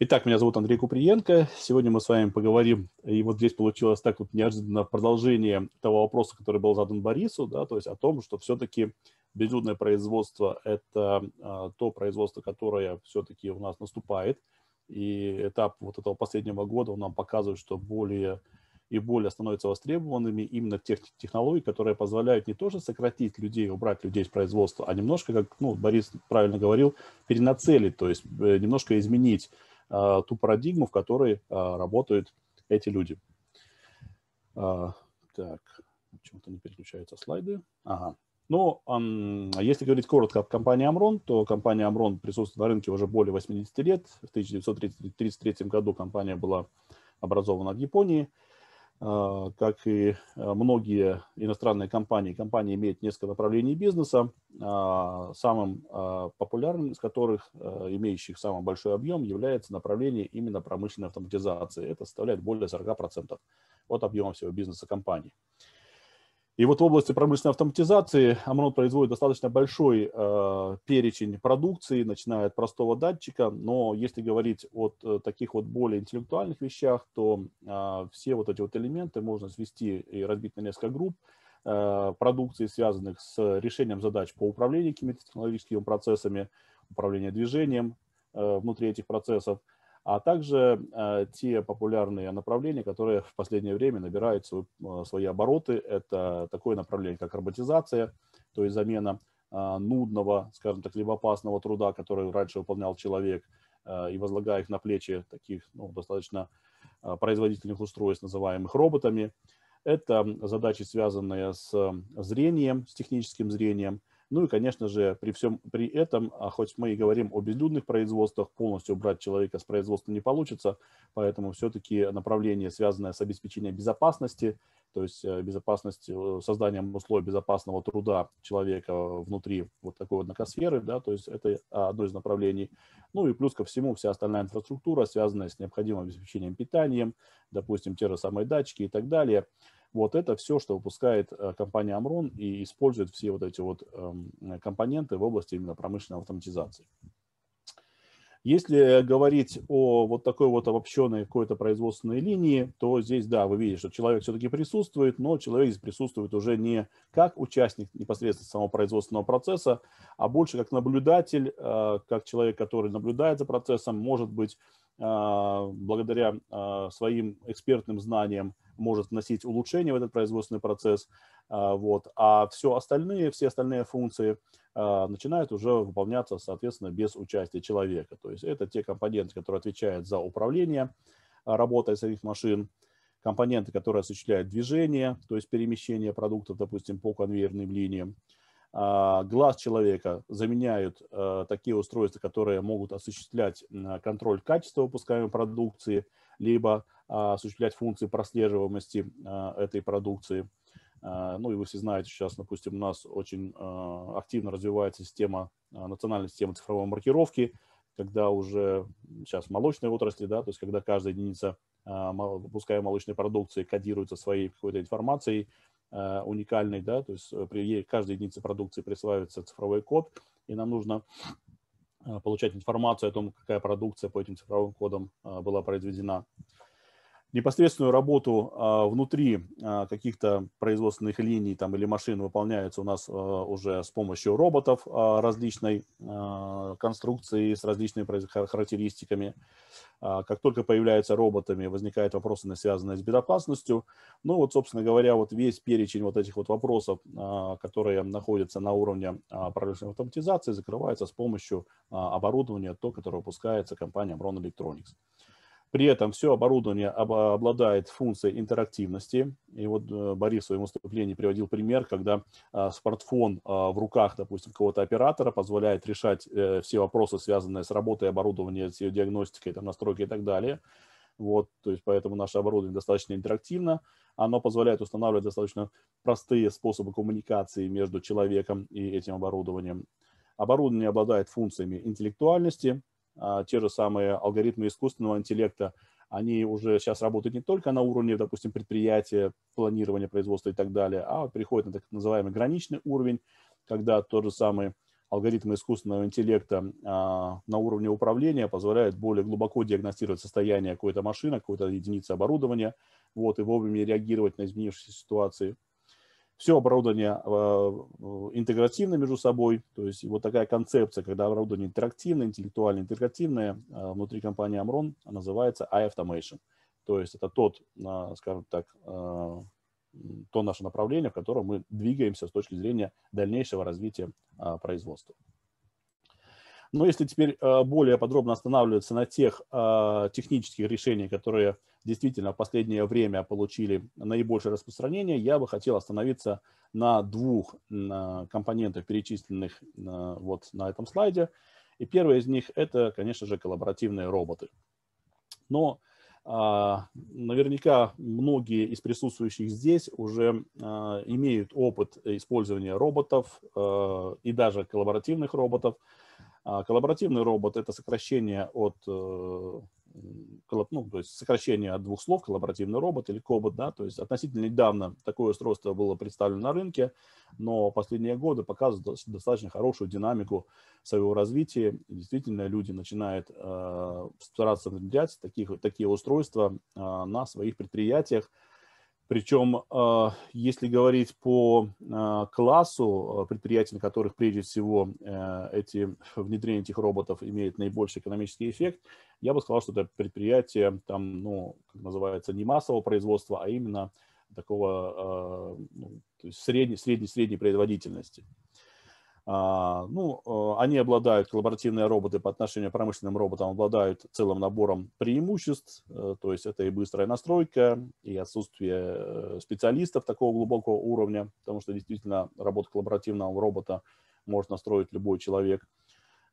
Итак, меня зовут Андрей Куприенко. Сегодня мы с вами поговорим, и вот здесь получилось так вот неожиданно продолжение того вопроса, который был задан Борису, да, то есть о том, что все-таки безлюдное производство – это а, то производство, которое все-таки у нас наступает, и этап вот этого последнего года он нам показывает, что более и более становятся востребованными именно тех технологий, которые позволяют не тоже сократить людей, убрать людей из производства, а немножко, как ну, Борис правильно говорил, перенацелить, то есть э, немножко изменить Э, ту парадигму, в которой э, работают эти люди. Э, так, почему-то не переключаются слайды. Ага. Ну, если говорить коротко от компании Amron, то компания Amron присутствует на рынке уже более 80 лет. В 1933 году компания была образована в Японии. А, как и а, многие иностранные компании, компания имеет несколько направлений бизнеса, а, самым популярным из которых, имеющих самый большой объем, является направление именно промышленной автоматизации. Это составляет более 40% от объема всего бизнеса компании. И вот в области промышленной автоматизации ОМОН производит достаточно большой э, перечень продукции, начиная от простого датчика, но если говорить от э, таких вот более интеллектуальных вещах, то э, все вот эти вот элементы можно свести и разбить на несколько групп э, продукции, связанных с решением задач по управлению какими-то технологическими процессами, управление движением э, внутри этих процессов – а также э, те популярные направления, которые в последнее время набирают свой, э, свои обороты. Это такое направление, как роботизация, то есть замена э, нудного, скажем так, либо опасного труда, который раньше выполнял человек, и возлагая их на плечи таких ну, достаточно производительных устройств, называемых роботами. Это задачи, связанные с зрением, с техническим зрением – ну и, конечно же, при всем при этом, а хоть мы и говорим о безлюдных производствах, полностью убрать человека с производства не получится, поэтому все-таки направление, связанное с обеспечением безопасности, то есть э, безопасность, э, созданием условий безопасного труда человека внутри вот такой вот накосферы, да, то есть это одно из направлений. Ну и плюс ко всему вся остальная инфраструктура, связанная с необходимым обеспечением питанием, допустим, те же самые датчики и так далее – вот это все, что выпускает э, компания Amron и использует все вот эти вот эм, э, компоненты в области именно промышленной автоматизации. Если говорить о вот такой вот обобщенной какой-то производственной линии, то здесь, да, вы видите, что человек все-таки присутствует, но человек здесь присутствует уже не как участник непосредственно самого производственного процесса, а больше как наблюдатель, э, как человек, который наблюдает за процессом, может быть, а, благодаря а, своим экспертным знаниям может вносить улучшения в этот производственный процесс, а, вот, а все остальные, все остальные функции начинают уже выполняться, соответственно, без участия человека. То есть это те компоненты, которые отвечают за управление работой самих машин, компоненты, которые осуществляют движение, то есть перемещение продуктов, допустим, по конвейерным линиям, а, глаз человека заменяют а, такие устройства, которые могут осуществлять контроль качества выпускаемой продукции, либо а, осуществлять функции прослеживаемости этой продукции. Ну и вы все знаете, сейчас, допустим, у нас очень активно развивается система, национальная система цифровой маркировки, когда уже сейчас в молочной отрасли, да, то есть когда каждая единица выпускаемой молочной продукции кодируется своей какой-то информацией, Э, уникальный, да, то есть э, при каждой единице продукции присваивается цифровой код, и нам нужно э, получать информацию о том, какая продукция по этим цифровым кодам была произведена непосредственную работу а, внутри а, каких-то производственных линий там, или машин выполняется у нас а, уже с помощью роботов а, различной а, конструкции с различными характеристиками. А, как только появляются роботами, возникают вопросы, связанные с безопасностью. Ну вот, собственно говоря, вот весь перечень вот этих вот вопросов, которые находятся на уровне промышленной автоматизации, закрывается с помощью оборудования, то, которое выпускается компания Bron Electronics. При этом все оборудование а, обладает функцией интерактивности. И вот э, Борис в своем выступлении приводил пример, когда а, смартфон а, в руках, допустим, какого-то оператора позволяет решать э, все вопросы, связанные с работой оборудования, с ее диагностикой, там, настройкой и так далее. Вот, то есть поэтому наше оборудование достаточно интерактивно. Оно позволяет устанавливать достаточно простые способы коммуникации между человеком и этим оборудованием. Оборудование обладает функциями интеллектуальности, а, те же самые алгоритмы искусственного интеллекта, они уже сейчас работают не только на уровне, допустим, предприятия, планирования производства и так далее, а переходят на так называемый граничный уровень, когда тот же самый алгоритмы искусственного интеллекта а, на уровне управления позволяют более глубоко диагностировать состояние какой-то машины, какой-то единицы оборудования, вот, и вовремя реагировать на изменившиеся ситуации все оборудование э, интегративно между собой, то есть вот такая концепция, когда оборудование интерактивное, интеллектуально интерактивное э, внутри компании Amron называется iAutomation. То есть это тот, э, скажем так, то наше направление, в котором мы двигаемся с точки зрения дальнейшего развития производства. Но если теперь э, более подробно останавливаться на тех э, технических решениях, которые действительно в последнее время получили наибольшее распространение, я бы хотел остановиться на двух э, компонентах, перечисленных вот на этом слайде. И первый из них – это, конечно же, коллаборативные роботы. Но Наверняка многие из присутствующих здесь уже имеют опыт использования роботов и даже коллаборативных роботов а коллаборативный робот – это сокращение от э, ну, то есть сокращение от двух слов, коллаборативный робот или кобот, да, то есть относительно недавно такое устройство было представлено на рынке, но последние годы показывают достаточно хорошую динамику своего развития. действительно, люди начинают э, стараться внедрять таких, такие устройства э, на своих предприятиях, причем, а, если говорить по а, классу а, предприятий, на которых прежде всего э, эти, внедрение этих роботов имеет наибольший экономический эффект, я бы сказал, что это предприятие, там, ну, как называется, не массового производства, а именно такого ну, средней, средней, средней производительности. А, ну, э, они обладают, коллаборативные роботы по отношению к промышленным роботам обладают целым набором преимуществ, э, то есть это и быстрая настройка, и отсутствие э, специалистов такого глубокого уровня, потому что действительно работу коллаборативного робота может настроить любой человек.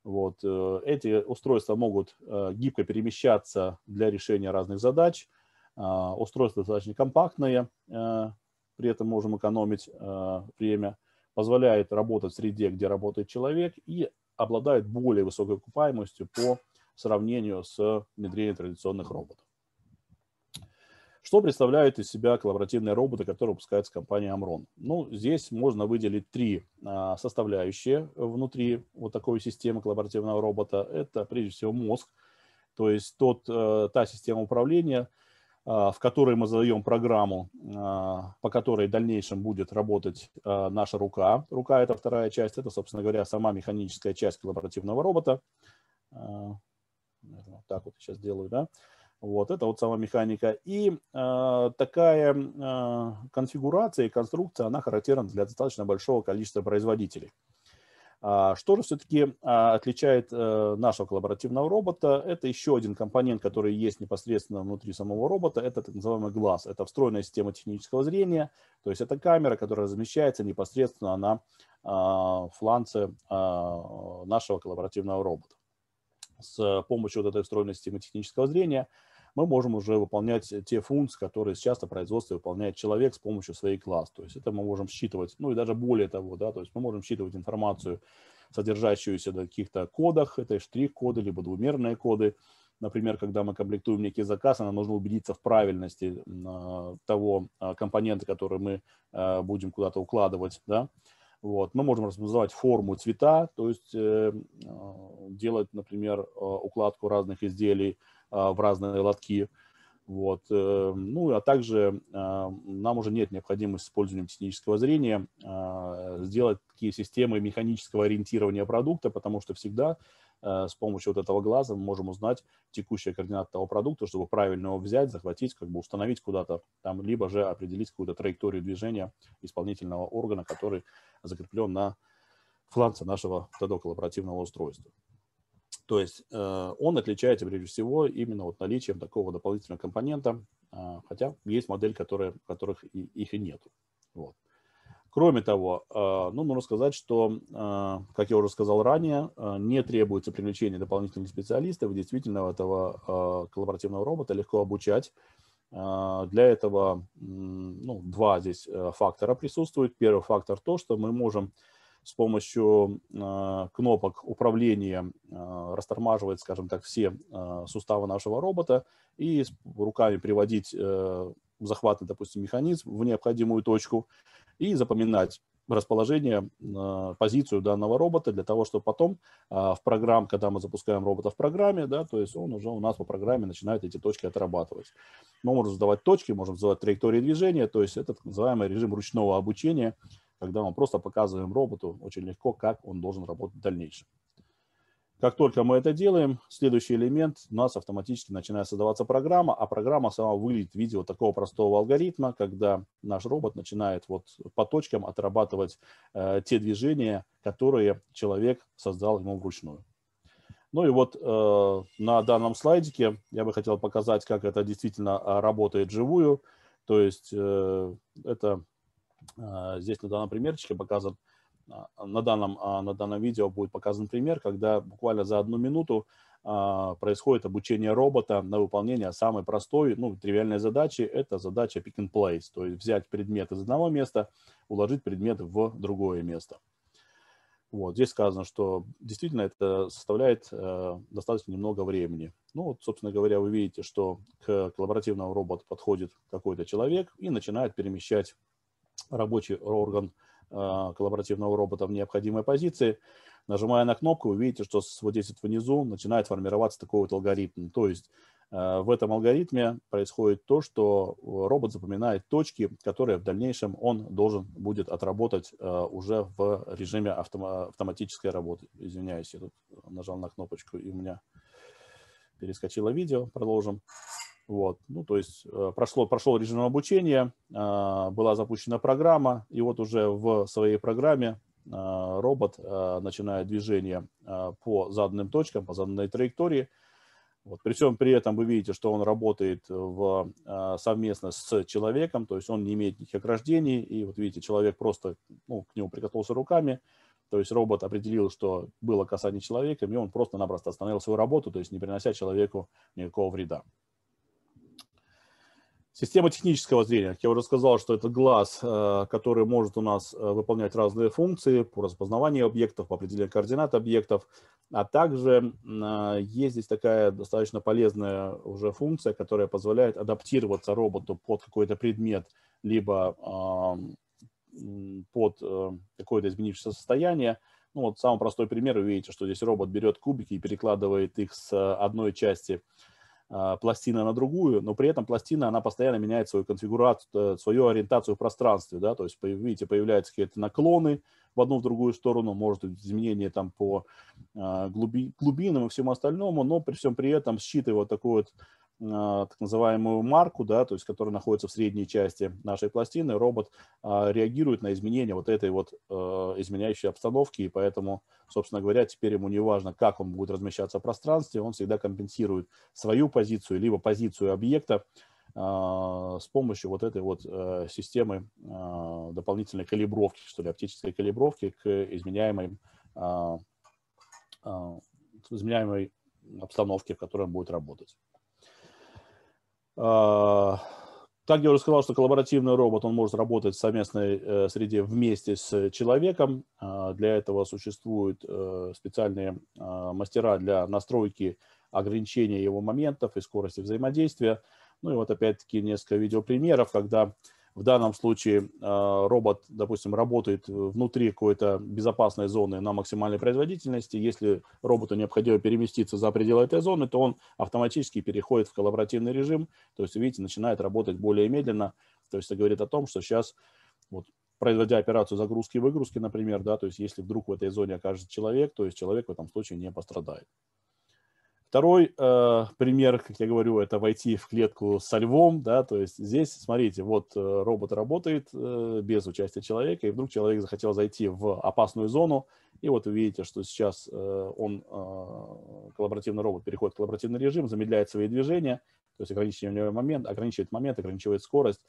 Вот. Эти устройства могут гибко перемещаться для решения разных задач. А, устройства достаточно компактные, при этом можем экономить время позволяет работать в среде, где работает человек и обладает более высокой окупаемостью по сравнению с внедрением традиционных роботов. Что представляют из себя коллаборативные роботы, которые выпускается компания Amron? Ну, здесь можно выделить три а, составляющие внутри вот такой системы коллаборативного робота. Это, прежде всего, мозг, то есть тот, э, та система управления, а, в которой мы задаем программу а, по которой в дальнейшем будет работать а, наша рука. Рука – это вторая часть, это, собственно говоря, сама механическая часть коллаборативного робота. А, вот так вот сейчас делаю, да? Вот это вот сама механика. И э, такая э, конфигурация и конструкция, она характерна для достаточно большого количества производителей. А, что же все-таки а, отличает э, нашего коллаборативного робота? Это еще один компонент, который есть непосредственно внутри самого робота. Это так называемый глаз. Это встроенная система технического зрения. То есть это камера, которая размещается непосредственно на а, фланце нашего коллаборативного робота. С помощью вот этой встроенной системы технического зрения – мы можем уже выполнять э, те функции, которые сейчас на производстве выполняет человек с помощью своей класс. То есть это мы можем считывать, ну и даже более того, да, то есть мы можем считывать информацию, содержащуюся на каких-то кодах, это штрих-коды, либо двумерные коды. Например, когда мы комплектуем некий заказ, нам нужно убедиться в правильности а, того а, компонента, который мы а, будем куда-то укладывать, да, вот. Мы можем распознавать форму цвета, то есть э, делать, например, укладку разных изделий а, в разные лотки. Вот. Э, ну, а также а, нам уже нет необходимости с использованием технического зрения а, сделать такие системы механического ориентирования продукта, потому что всегда э, с помощью вот этого глаза мы можем узнать текущие координаты того продукта, чтобы правильно его взять, захватить, как бы установить куда-то там, либо же определить какую-то траекторию движения исполнительного органа, который закреплен на фланце нашего вот коллаборативного устройства. То есть э, он отличается прежде всего именно вот наличием такого дополнительного компонента, а, хотя есть модель, которые, которых и, их и нет. Вот. Кроме того, а, ну, нужно сказать, что, а, как я уже сказал ранее, не требуется привлечение дополнительных специалистов, действительно этого коллаборативного робота легко обучать. Для этого ну, два здесь э, фактора присутствуют. Первый фактор то, что мы можем с помощью а, кнопок управления а, растормаживать, скажем так, все а, суставы нашего робота и руками приводить э, захватный, допустим, механизм в необходимую точку и запоминать расположение, позицию данного робота для того, чтобы потом в программ, когда мы запускаем робота в программе, да, то есть он уже у нас по программе начинает эти точки отрабатывать. Мы можем задавать точки, можем задавать траектории движения, то есть это так называемый режим ручного обучения – когда мы просто показываем роботу очень легко, как он должен работать в дальнейшем. Как только мы это делаем, следующий элемент, у нас автоматически начинает создаваться программа, а программа сама выглядит в виде вот такого простого алгоритма, когда наш робот начинает вот по точкам отрабатывать э, те движения, которые человек создал ему вручную. Ну и вот э, на данном слайдике я бы хотел показать, как это действительно э, работает живую. То есть э, это а, здесь на данном примерчике показан, а, на данном, а, на данном видео будет показан пример, когда буквально за одну минуту происходит обучение робота на выполнение самой простой, ну, тривиальной задачи. Это задача pick and place, то есть взять предмет из одного места, уложить предмет в другое место. Вот, здесь сказано, что действительно это составляет э, достаточно немного времени. Ну, вот, собственно говоря, вы видите, что к коллаборативному роботу подходит какой-то человек и начинает перемещать рабочий орган э, коллаборативного робота в необходимой позиции, нажимая на кнопку, вы видите, что вот здесь вот внизу начинает формироваться такой вот алгоритм. То есть э, в этом алгоритме происходит то, что э, робот запоминает точки, которые в дальнейшем он должен будет отработать уже в режиме автом автоматической работы. Извиняюсь, я тут нажал на кнопочку, и у меня перескочило видео. Продолжим. Вот, ну, то есть э, прошло, прошел режим обучения, а, была запущена программа, и вот уже в своей программе а, робот а, начинает движение по заданным точкам, по заданной траектории. Вот. При всем при этом вы видите, что он работает в, совместно с человеком, то есть он не имеет никаких рождений, и вот видите, человек просто ну, к нему прикоснулся руками, то есть робот определил, что было касание человека, и он просто-напросто остановил свою работу, то есть не принося человеку никакого вреда. Система технического зрения. Как я уже сказал, что это глаз, э, который может у нас э, выполнять разные функции по распознаванию объектов, по определению координат объектов. А также э, есть здесь такая достаточно полезная уже функция, которая позволяет адаптироваться роботу под какой-то предмет, либо под какое-то изменившееся состояние. Ну, вот самый простой пример, вы видите, что здесь робот берет кубики и перекладывает их с одной части а, пластины на другую, но при этом пластина, она постоянно меняет свою конфигурацию, э, свою ориентацию в пространстве, да, то есть, видите, появляются какие-то наклоны в одну, в другую сторону, может быть, изменения там по а, глуби, глубинам и всему остальному, но при всем при этом, считывая вот такую вот а, так называемую марку, да, то есть которая находится в средней части нашей пластины, робот а, реагирует на изменения вот этой вот а, изменяющей обстановки, и поэтому, собственно говоря, теперь ему не важно, как он будет размещаться в пространстве, он всегда компенсирует свою позицию, либо позицию объекта а, с помощью вот этой вот а, системы а, дополнительной калибровки, что ли, оптической калибровки к изменяемой, изменяемой обстановке, в которой он будет работать. А, так я уже сказал, что коллаборативный робот, он может работать в совместной э, среде вместе с э, человеком. А, для этого существуют э, специальные а, мастера для настройки ограничения его моментов и скорости взаимодействия. Ну и вот опять-таки несколько видеопримеров, когда в данном случае э, робот, допустим, работает внутри какой-то безопасной зоны на максимальной производительности. Если роботу необходимо переместиться за пределы этой зоны, то он автоматически переходит в коллаборативный режим. То есть, видите, начинает работать более медленно. То есть это говорит о том, что сейчас вот производя операцию загрузки и выгрузки, например, да, то есть если вдруг в этой зоне окажется человек, то есть человек в этом случае не пострадает. Второй э, пример, как я говорю, это войти в клетку со львом, да, то есть здесь, смотрите, вот э, робот работает э, без участия человека, и вдруг человек захотел зайти в опасную зону, и вот вы видите, что сейчас э, он, э, коллаборативный робот, переходит в коллаборативный режим, замедляет свои движения, то есть ограничивает момент, ограничивает момент, ограничивает скорость,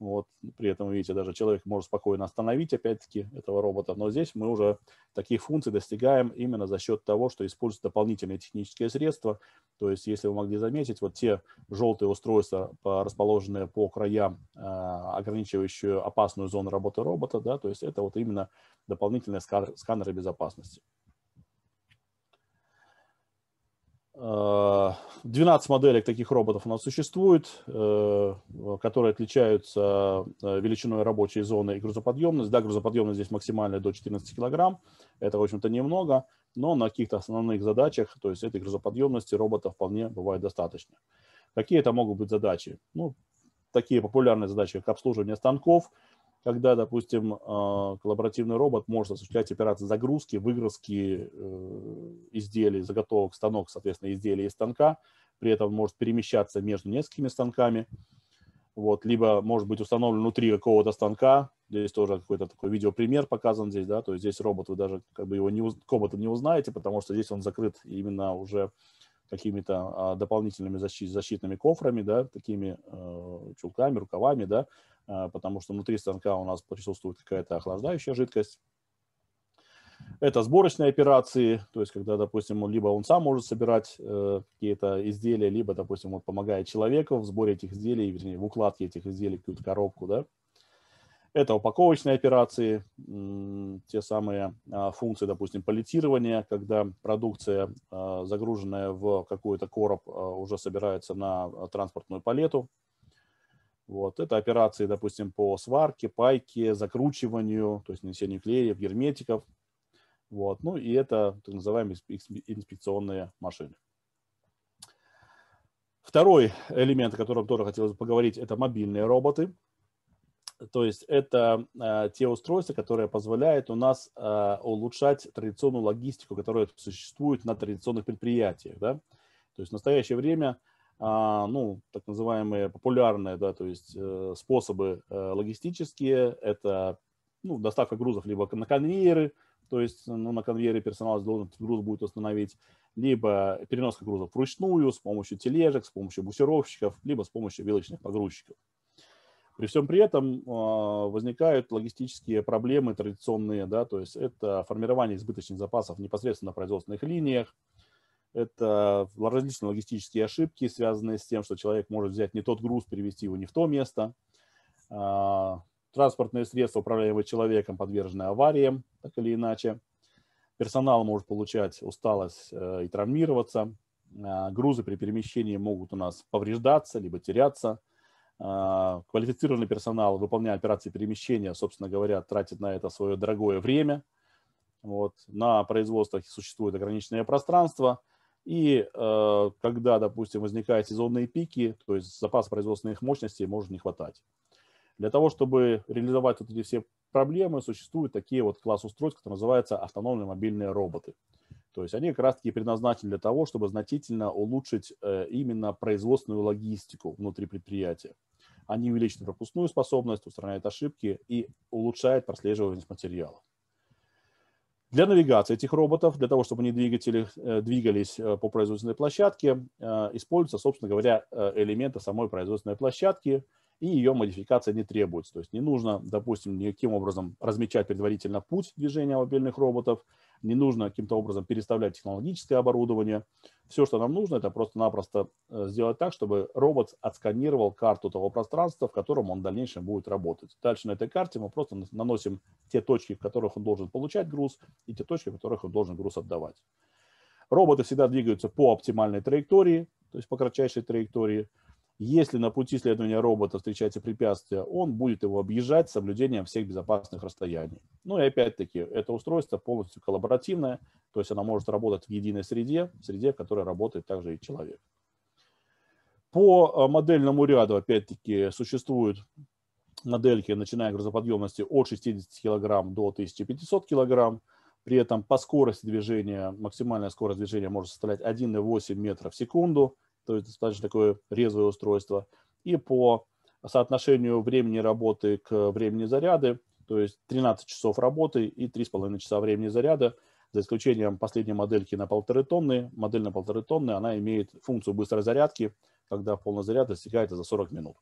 вот, при этом, видите, даже человек может спокойно остановить, опять-таки, этого робота. Но здесь мы уже таких функций достигаем именно за счет того, что используются дополнительные технические средства. То есть, если вы могли заметить, вот те желтые устройства, расположенные по краям, э, ограничивающие опасную зону работы робота, да, то есть это вот именно дополнительные сканеры безопасности. 12 э, моделек таких роботов у нас существует, э, которые отличаются э, величиной рабочей зоны и грузоподъемность. Да, грузоподъемность здесь максимальная до 14 килограмм. Это, в общем-то, немного, но на каких-то основных задачах, то есть этой грузоподъемности робота вполне бывает достаточно. Какие это могут быть задачи? Ну, такие популярные задачи, как обслуживание станков – когда, допустим, а, коллаборативный робот может осуществлять операции загрузки, выгрузки э, изделий, заготовок, станок, соответственно, изделия из станка, при этом может перемещаться между несколькими станками, вот, либо может быть установлен внутри какого-то станка, здесь тоже какой-то такой видеопример показан здесь, да, то есть здесь робот, вы даже как бы его не, кобота не узнаете, потому что здесь он закрыт именно уже какими-то а, дополнительными защитными кофрами, да, такими э, чулками, рукавами, да, а, потому что внутри станка у нас присутствует какая-то охлаждающая жидкость. Это сборочные операции, то есть когда, допустим, либо он сам может собирать э, какие-то изделия, либо, допустим, вот помогает человеку в сборе этих изделий, вернее, в укладке этих изделий какую-то коробку, да. Это упаковочные операции, те самые э, функции, допустим, палетирования, когда продукция, э, загруженная в какой-то короб, э, уже собирается на транспортную палету, вот. Это операции, допустим, по сварке, пайке, закручиванию, то есть нанесению клеев, герметиков. Вот. Ну и это так называемые инспекционные машины. Второй элемент, о котором тоже хотелось бы поговорить, это мобильные роботы. То есть это э, те устройства, которые позволяют у нас э, улучшать традиционную логистику, которая существует на традиционных предприятиях. Да? То есть в настоящее время а, ну, так называемые популярные, да, то есть э, способы э, логистические, это ну, доставка грузов либо на конвейеры, то есть ну, на конвейере персонал должен груз будет установить, либо переноска грузов вручную с помощью тележек, с помощью бусировщиков, либо с помощью вилочных погрузчиков. При всем при этом а, возникают логистические проблемы традиционные, да, то есть это формирование избыточных запасов непосредственно на производственных линиях, это различные логистические ошибки, связанные с тем, что человек может взять не тот груз, перевести его не в то место. А, транспортные средства, управляемые человеком, подвержены авариям, так или иначе. Персонал может получать усталость э, и травмироваться. А, грузы при перемещении могут у нас повреждаться, либо теряться. А, квалифицированный персонал, выполняя операции перемещения, собственно говоря, тратит на это свое дорогое время. Вот. На производствах существует ограниченное пространство – и э, когда, допустим, возникают сезонные пики, то есть запас производственных мощностей может не хватать. Для того, чтобы реализовать вот эти все проблемы, существуют такие вот класс устройств, которые называются автономные мобильные роботы. То есть они как раз-таки предназначены для того, чтобы значительно улучшить э, именно производственную логистику внутри предприятия. Они увеличивают пропускную способность, устраняют ошибки и улучшают прослеживаемость материала. Для навигации этих роботов, для того, чтобы они двигатели, э, двигались э, по производственной площадке, э, используются, собственно говоря, элементы самой производственной площадки, и ее модификация не требуется. То есть не нужно, допустим, никаким образом размечать предварительно путь движения мобильных роботов, не нужно каким-то образом переставлять технологическое оборудование. Все, что нам нужно, это просто-напросто э, сделать так, чтобы робот отсканировал карту того пространства, в котором он в дальнейшем будет работать. Дальше на этой карте мы просто наносим те точки, в которых он должен получать груз, и те точки, в которых он должен груз отдавать. Роботы всегда двигаются по оптимальной траектории, то есть по кратчайшей траектории. Если на пути следования робота встречается препятствие, он будет его объезжать с соблюдением всех безопасных расстояний. Ну и опять-таки, это устройство полностью коллаборативное, то есть оно может работать в единой среде, в среде, в которой работает также и человек. По а, модельному ряду, опять-таки, существуют модельки, начиная грузоподъемности от 60 кг до 1500 кг. При этом по скорости движения, максимальная скорость движения может составлять 1,8 метра в секунду то есть достаточно такое резвое устройство. И по соотношению времени работы к времени заряда, то есть 13 часов работы и 3,5 часа времени заряда, за исключением последней модельки на полторы тонны. Модель на полторы тонны, она имеет функцию быстрой зарядки, когда полный заряд достигается за 40 минут.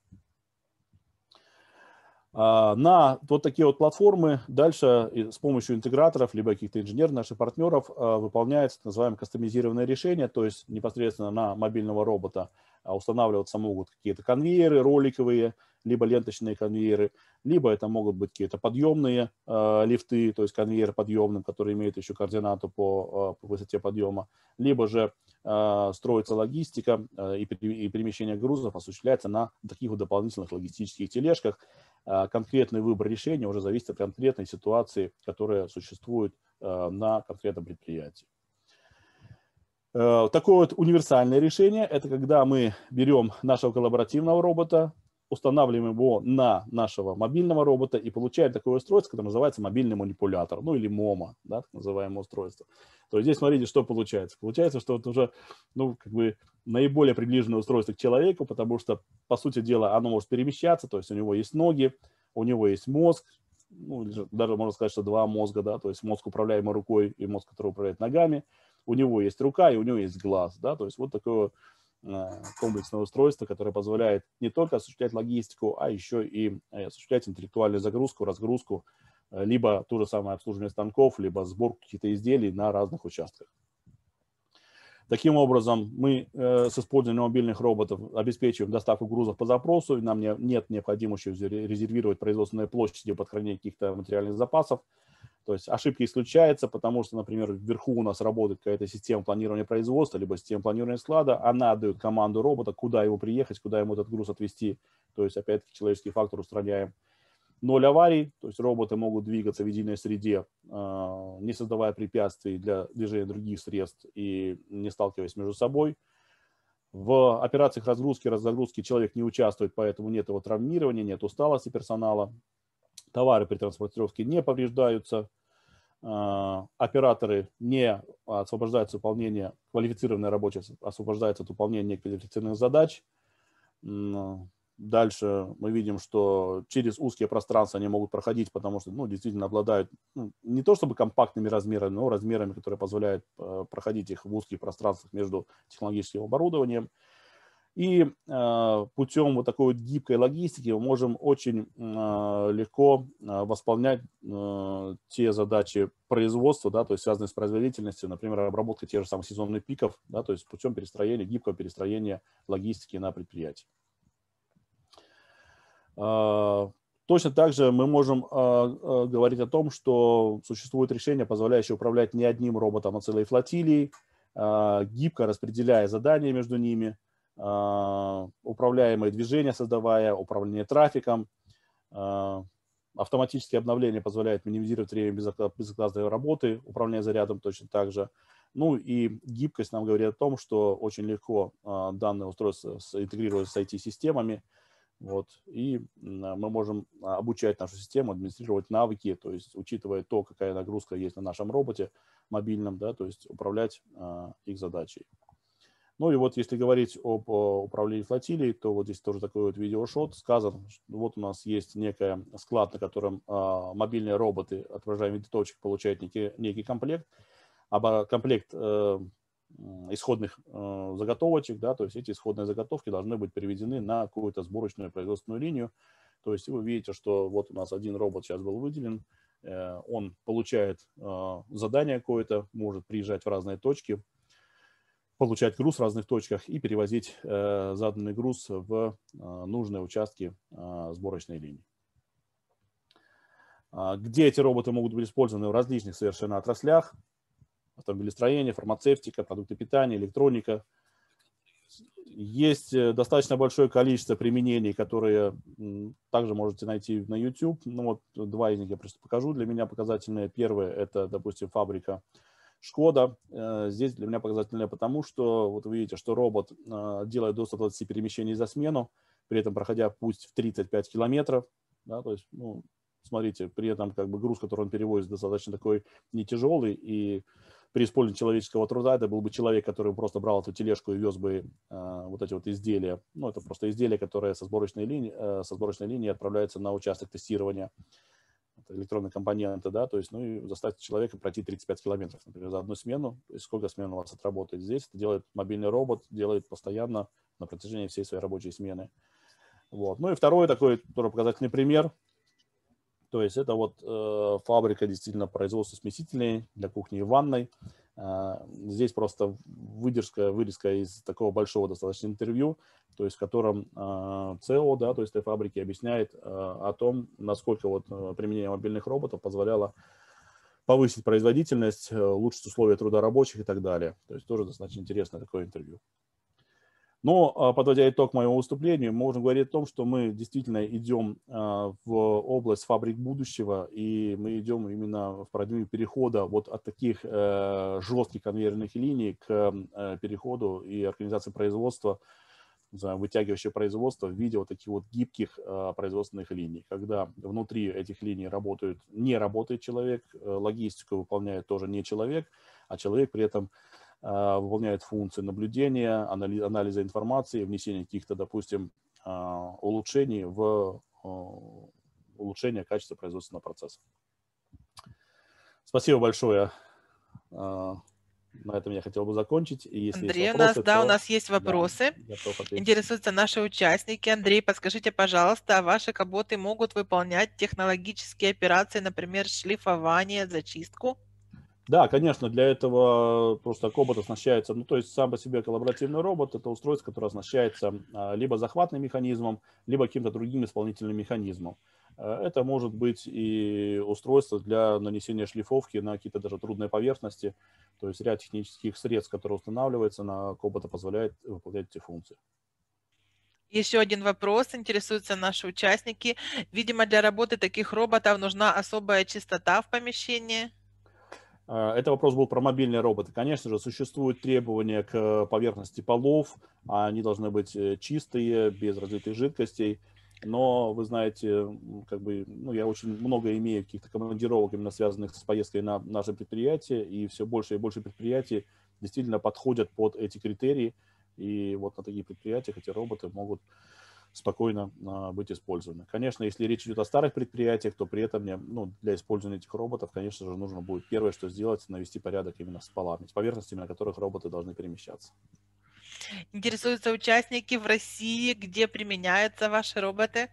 А, на вот такие вот платформы дальше с помощью интеграторов, либо каких-то инженеров, наших партнеров а, выполняется так называемое кастомизированное решение, то есть непосредственно на мобильного робота – а устанавливаться могут какие-то конвейеры роликовые, либо ленточные конвейеры, либо это могут быть какие-то подъемные э, лифты, то есть конвейер подъемным, который имеет еще координату по, э, по высоте подъема, либо же э, строится логистика э, и, и перемещение грузов осуществляется на таких вот дополнительных логистических тележках. Э, конкретный выбор решения уже зависит от конкретной ситуации, которая существует э, на конкретном предприятии. Э, такое вот универсальное решение – это когда мы берем нашего коллаборативного робота, устанавливаем его на нашего мобильного робота и получаем такое устройство, которое называется мобильный манипулятор, ну или МОМА, да, так называемое устройство. То есть здесь смотрите, что получается. Получается, что это уже, ну, как бы наиболее приближенное устройство к человеку, потому что, по сути дела, оно может перемещаться, то есть у него есть ноги, у него есть мозг, ну, даже можно сказать, что два мозга, да, то есть мозг, управляемый рукой, и мозг, который управляет ногами – у него есть рука и у него есть глаз, да, то есть вот такое э, комплексное устройство, которое позволяет не только осуществлять логистику, а еще и э, осуществлять интеллектуальную загрузку, разгрузку, э, либо то же самое обслуживание станков, либо сборку каких-то изделий на разных участках. Таким образом, мы с использованием мобильных роботов обеспечиваем доставку грузов по запросу, и нам не, нет необходимости резервировать производственные площади под хранение каких-то материальных запасов. То есть ошибки исключаются, потому что, например, вверху у нас работает какая-то система планирования производства, либо система планирования склада, она дает команду робота, куда его приехать, куда ему этот груз отвезти. То есть, опять-таки, человеческий фактор устраняем. Ноль аварий, то есть роботы могут двигаться в единой среде, а, не создавая препятствий для движения других средств и не сталкиваясь между собой. В операциях разгрузки, разогрузки человек не участвует, поэтому нет его травмирования, нет усталости персонала товары при транспортировке не повреждаются, а, операторы не освобождаются от выполнения, квалифицированные рабочие освобождаются от выполнения неквалифицированных задач. Дальше мы видим, что через узкие пространства они могут проходить, потому что ну, действительно обладают ну, не то чтобы компактными размерами, но размерами, которые позволяют э, проходить их в узких пространствах между технологическим оборудованием. И э, путем вот такой вот гибкой логистики мы можем очень э, легко э, восполнять те задачи производства, да, то есть связанные с производительностью, например, обработка тех же самых сезонных пиков, да, то есть путем перестроения, гибкого перестроения логистики на предприятии. Точно так же мы можем говорить о том, что существует решение, позволяющее управлять не одним роботом, а целой флотилией, гибко распределяя задания между ними – Э, управляемые движения создавая, управление трафиком. Э, автоматическое обновление позволяет минимизировать время безотказной работы, управление зарядом точно так же. Ну и гибкость нам говорит о том, что очень легко э, данное устройство интегрируется с IT-системами, вот. И мы можем обучать нашу систему, администрировать навыки, то есть учитывая то, какая нагрузка есть на нашем роботе мобильном, да, то есть управлять их задачей. Ну и вот если говорить об управлении флотилией, то вот здесь тоже такой вот видеошот сказан. Вот у нас есть некая склад, на котором а, мобильные роботы, отображая винтовочек, получают некий, некий комплект. оба комплект э, исходных э, заготовочек, да, то есть эти исходные заготовки должны быть переведены на какую-то сборочную производственную линию. То есть вы видите, что вот у нас один робот сейчас был выделен, э, он получает э, задание какое-то, может приезжать в разные точки, получать груз в разных точках и перевозить э, заданный груз в э, нужные участки э, сборочной линии. А, где эти роботы могут быть использованы в различных совершенно отраслях. Автомобилестроение, фармацевтика, продукты питания, электроника. Есть э, достаточно большое количество применений, которые также можете найти на YouTube. Ну вот два из них я просто покажу. Для меня показательные. Первое – это, допустим, фабрика Шкода э, здесь для меня показательная, потому что вот вы видите, что робот э, делает до 120 перемещений за смену, при этом проходя пусть в 35 километров, да, то есть, ну, смотрите, при этом как бы груз, который он перевозит, достаточно такой не тяжелый, и при использовании человеческого труда это был бы человек, который просто брал эту тележку и вез бы э, вот эти вот изделия. Ну, это просто изделия, которые со сборочной линии, э, со сборочной линии отправляются на участок тестирования электронные компоненты, да, то есть, ну, и заставить человека пройти 35 километров, например, за одну смену, и сколько смен у вас отработает здесь, это делает мобильный робот, делает постоянно на протяжении всей своей рабочей смены. Вот. Ну и второй такой тоже показательный пример, то есть это вот э, фабрика действительно производства смесителей для кухни и ванной, а, здесь просто выдержка, вырезка из такого большого достаточно интервью, то есть в котором а, ЦО, да, то есть этой фабрики объясняет а, о том, насколько вот применение мобильных роботов позволяло повысить производительность, э, улучшить условия труда рабочих и так далее. То есть тоже достаточно интересное такое интервью. Но, подводя итог моему выступлению, можно говорить о том, что мы действительно идем в область фабрик будущего, и мы идем именно в парадигме перехода вот от таких э, жестких конвейерных линий к э, переходу и организации производства, вытягивающего производства в виде вот таких вот гибких э, производственных линий, когда внутри этих линий работают, не работает человек, логистику выполняет тоже не человек, а человек при этом выполняет функции наблюдения, анализа информации, внесения каких-то, допустим, улучшений в улучшения качества производственного процесса. Спасибо большое. А, на этом я хотел бы закончить. если Андрей, вопросы, у нас, то... да, у нас есть вопросы. Да, Интересуются наши участники. Андрей, подскажите, пожалуйста, а ваши коботы могут выполнять технологические операции, например, шлифование, зачистку? Да, конечно, для этого просто кобот оснащается, ну, то есть сам по себе коллаборативный робот – это устройство, которое оснащается а, либо захватным механизмом, либо каким-то другим исполнительным механизмом. Э, это может быть и устройство для нанесения шлифовки на какие-то даже трудные поверхности. То есть ряд технических средств, которые устанавливаются на кобота, позволяет выполнять эти функции. Еще один вопрос. Интересуются наши участники. Видимо, для работы таких роботов нужна особая чистота в помещении. Э, это вопрос был про мобильные роботы. Конечно же, существуют требования к поверхности полов. Они должны быть э, чистые, без разлитых жидкостей но вы знаете, как бы, ну, я очень много имею каких-то командировок, именно связанных с поездкой на наше предприятие, и все больше и больше предприятий действительно подходят под эти критерии, и вот на таких предприятиях эти роботы могут спокойно а, быть использованы. Конечно, если речь идет о старых предприятиях, то при этом мне, ну, для использования этих роботов, конечно же, нужно будет первое, что сделать, навести порядок именно с полами, с поверхностями, на которых роботы должны перемещаться. Интересуются участники в России, где применяются ваши роботы?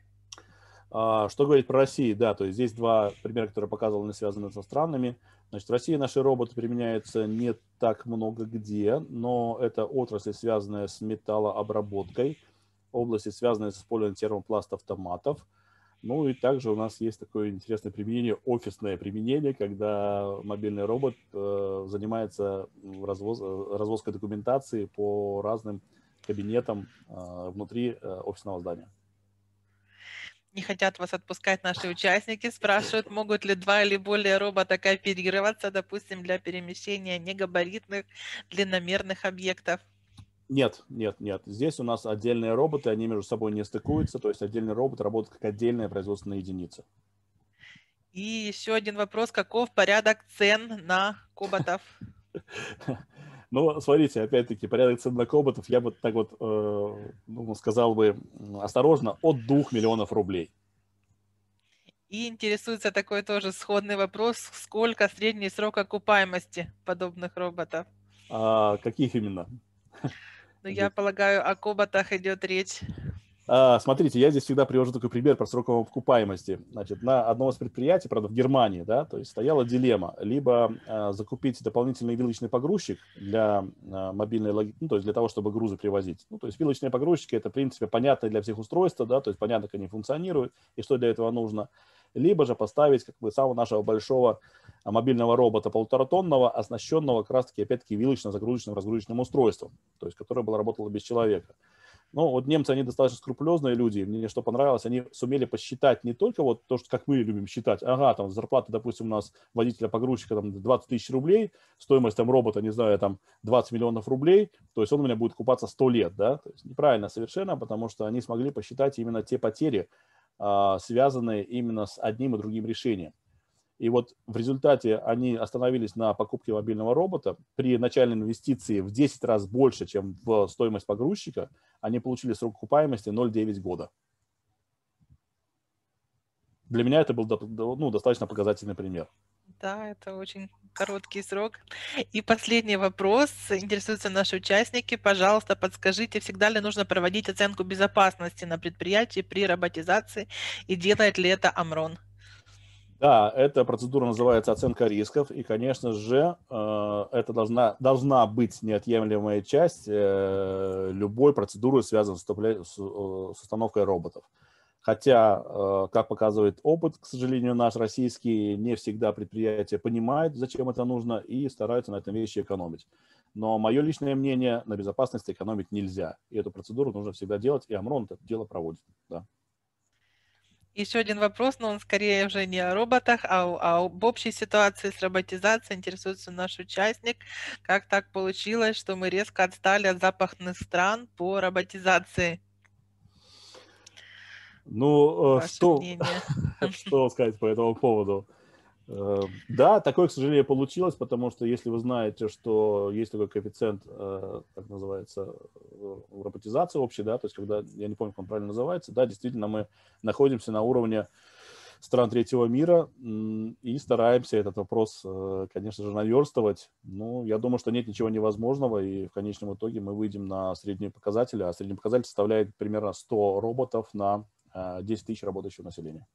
А, что говорить про Россию? Да, то есть здесь два примера, которые показаны, связаны со странами. Значит, в России наши роботы применяются не так много где, но это отрасли, связанные с металлообработкой, области, связанные с использованием термопласт автоматов, ну и также у нас есть такое интересное применение, офисное применение, когда мобильный робот э, занимается развоз, развозкой документации по разным кабинетам э, внутри э, офисного здания. Не хотят вас отпускать наши участники, спрашивают, могут ли два или более робота кооперироваться, допустим, для перемещения негабаритных длинномерных объектов. Нет, нет, нет. Здесь у нас отдельные роботы, они между собой не стыкуются, то есть отдельный робот работает как отдельная производственная единица. И еще один вопрос, каков порядок цен на коботов? Ну, смотрите, опять-таки, порядок цен на коботов, я бы так вот э, ну, сказал бы осторожно, от 2 миллионов рублей. И интересуется такой тоже сходный вопрос, сколько средний срок окупаемости подобных роботов? А, каких именно? Но ну, я полагаю, о коботах идет речь. А, смотрите, я здесь всегда привожу такой пример про срок покупаемости. Значит, на одном из предприятий, правда, в Германии, да, то есть стояла дилемма, либо э, закупить дополнительный вилочный погрузчик для э, мобильной логистики, ну, то есть для того, чтобы грузы привозить. Ну, то есть вилочные погрузчики, это, в принципе, понятно для всех устройства, да, то есть понятно, как они функционируют и что для этого нужно. Либо же поставить, как бы, самого нашего большого мобильного робота полуторатонного, оснащенного как раз-таки, опять-таки, вилочно-загрузочным разгрузочным устройством, то есть которое было работало без человека. Но ну, вот немцы, они достаточно скрупулезные люди, мне что понравилось, они сумели посчитать не только вот то, что как мы любим считать, ага, там зарплата, допустим, у нас водителя-погрузчика там 20 тысяч рублей, стоимость там робота, не знаю, там 20 миллионов рублей, то есть он у меня будет купаться 100 лет, да, то есть неправильно совершенно, потому что они смогли посчитать именно те потери, а, связанные именно с одним и другим решением. И вот в результате они остановились на покупке мобильного робота. При начальной инвестиции в 10 раз больше, чем в стоимость погрузчика, они получили срок окупаемости 0,9 года. Для меня это был ну, достаточно показательный пример. Да, это очень короткий срок. И последний вопрос. Интересуются наши участники. Пожалуйста, подскажите, всегда ли нужно проводить оценку безопасности на предприятии при роботизации и делает ли это Амрон? Да, эта процедура называется оценка рисков, и, конечно же, э, это должна, должна быть неотъемлемая часть э, любой процедуры, связанной с э, установкой роботов. Хотя, как показывает опыт, к сожалению, наш российский, не всегда предприятия понимают, зачем это нужно, и стараются на этом вещи экономить. Но мое личное мнение, на безопасности экономить нельзя. И эту процедуру нужно всегда делать, и Амрон это дело проводит. Да. Еще один вопрос, но он скорее уже не о роботах, а, а об общей ситуации с роботизацией интересуется наш участник. Как так получилось, что мы резко отстали от запахных стран по роботизации? Ну, э, что, что сказать по этому поводу? Э, да, такое, к сожалению, получилось, потому что если вы знаете, что есть такой коэффициент, э, как называется, роботизации общей, да, то есть когда, я не помню, как он правильно называется, да, действительно мы находимся на уровне стран третьего мира и стараемся этот вопрос, э, конечно же, наверстывать. Ну, я думаю, что нет ничего невозможного, и в конечном итоге мы выйдем на средние показатели, а средний показатель составляет примерно 100 роботов на 10 тысяч работающего населения.